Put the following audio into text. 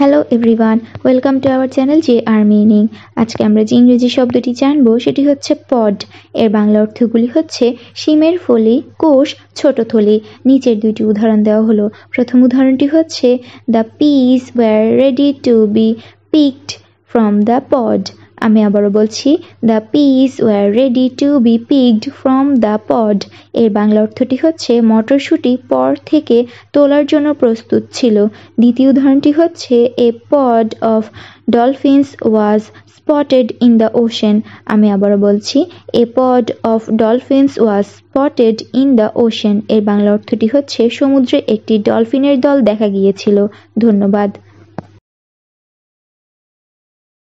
hello everyone welcome to our channel J R meaning আজকে আমরা যে ইংরেজি শব্দটি জানবো সেটি হচ্ছে পড এর বাংলা অর্থগুলি হচ্ছে সিমের ফলি কোষ ছোট থলি নিচের দুইটি উদাহরণ দেওয়া হলো প্রথম উদাহরণটি হচ্ছে the peas were ready to be picked from the pod আমি আবারও বলছি the peas were ready to be picked from the pod এর বাংলা অর্থটি হচ্ছে মটরশুঁটি পর থেকে তোলার জন্য প্রস্তুত ছিল দ্বিতীয় উদাহরণটি হচ্ছে a pod of dolphins was spotted in the ocean আমি আবারও বলছি a pod of dolphins was spotted in the ocean এর বাংলা অর্থটি হচ্ছে সমুদ্রে একটি ডলফিনের দল দেখা গিয়েছিল ধন্যবাদ